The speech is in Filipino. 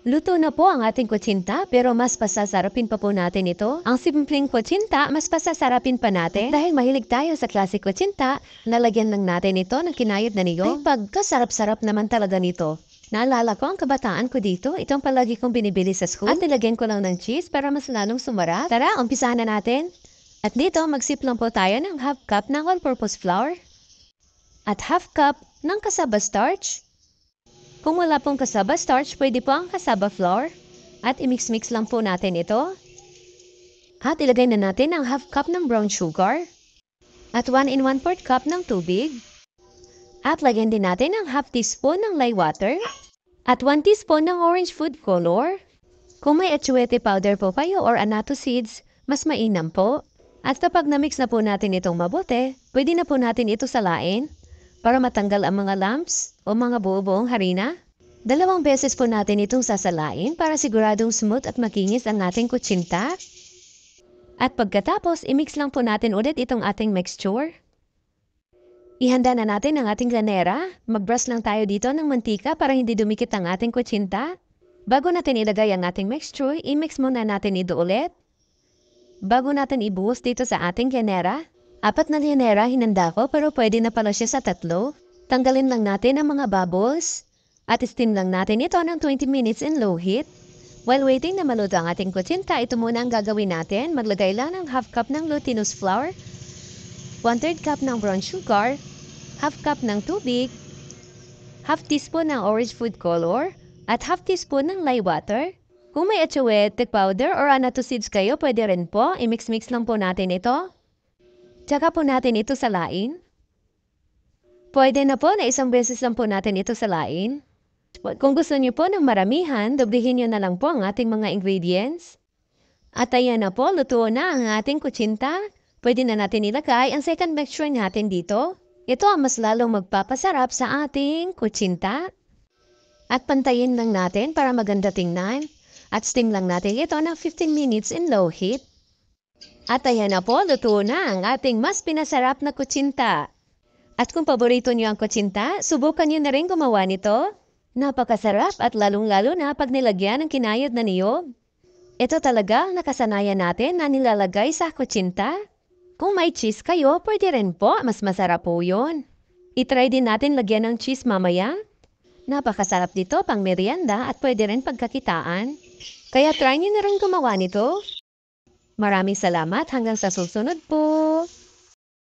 Luto na po ang ating kutsinta pero mas pasasarapin pa po natin ito. Ang simpleng kutsinta, mas pasasarapin pa natin. At dahil mahilig tayo sa klase kutsinta, nalagyan lang natin ito ng kinayod na niyo. Ay pagkasarap-sarap naman talaga nito. Naalala ko ang kabataan ko dito, itong palagi kong binibili sa school. At nilagyan ko lang ng cheese para mas lalong sumarap. Tara, umpisahan na natin. At dito, magsip lang po tayo ng half cup ng all-purpose flour at half cup ng cassava starch kung wala pong kasaba starch, pwede po ang kasaba flour. At imix-mix lang po natin ito. At ilagay na natin ang half cup ng brown sugar. At 1 in 1 4 cup ng tubig. At lagyan din natin ang half teaspoon ng lye water. At 1 teaspoon ng orange food color. Kung may achuete powder po kayo or anato seeds, mas mainam po. At kapag na-mix na po natin itong mabuti, pwede na po natin ito salain para matanggal ang mga lumps o mga buo-buong harina. Dalawang beses po natin itong sasalain para siguradong smooth at makinis ang ating kutsinta. At pagkatapos, imix lang po natin ulit itong ating mixture. Ihanda na natin ang ating lanera. Magbrush lang tayo dito ng mantika para hindi dumikit ang ating kutsinta. Bago natin ilagay ang ating mixture, imix muna natin ito ulit. Bago natin ibuhos dito sa ating lanera, Apat na linera hinanda ko pero pwede na pala siya sa tatlo. Tanggalin lang natin ang mga bubbles at steam lang natin ito ng 20 minutes in low heat. While waiting na maluto ang ating kutsinta, ito muna ang gagawin natin. Maglagay lang ng half cup ng glutinous flour, 1 third cup ng brown sugar, half cup ng tubig, half teaspoon ng orange food color, at half teaspoon ng lye water. Kung may achoetic powder or anato seeds kayo, pwede rin po. I-mix-mix lang po natin ito. Tsaka po natin ito salain. Pwede na po na isang beses lang po natin ito salain. Kung gusto niyo po ng maramihan, doblihin niyo na lang po ang ating mga ingredients. At ayan na po, luto na ang ating kutsinta. Pwede na natin ilagay ang second mixture natin dito. Ito ang mas lalong magpapasarap sa ating kutsinta. At pantayin lang natin para maganda tingnan. At steam lang natin ito ng 15 minutes in low heat. At ayan na po, luto na ang ating mas pinasarap na kutsinta. At kung paborito niyo ang kutsinta, subukan niyo na rin gumawa nito. Napakasarap at lalong-lalo na pag nilagyan ng kinayod na niyo. Ito talaga ang nakasanayan natin na nilalagay sa kutsinta. Kung may cheese kayo, pwede rin po, mas masarap po yun. Itry din natin lagyan ng cheese mamaya. Napakasarap dito pang merienda at pwede rin pagkakitaan. Kaya try niyo na rin gumawa nito. Maraming salamat hanggang sa susunod po.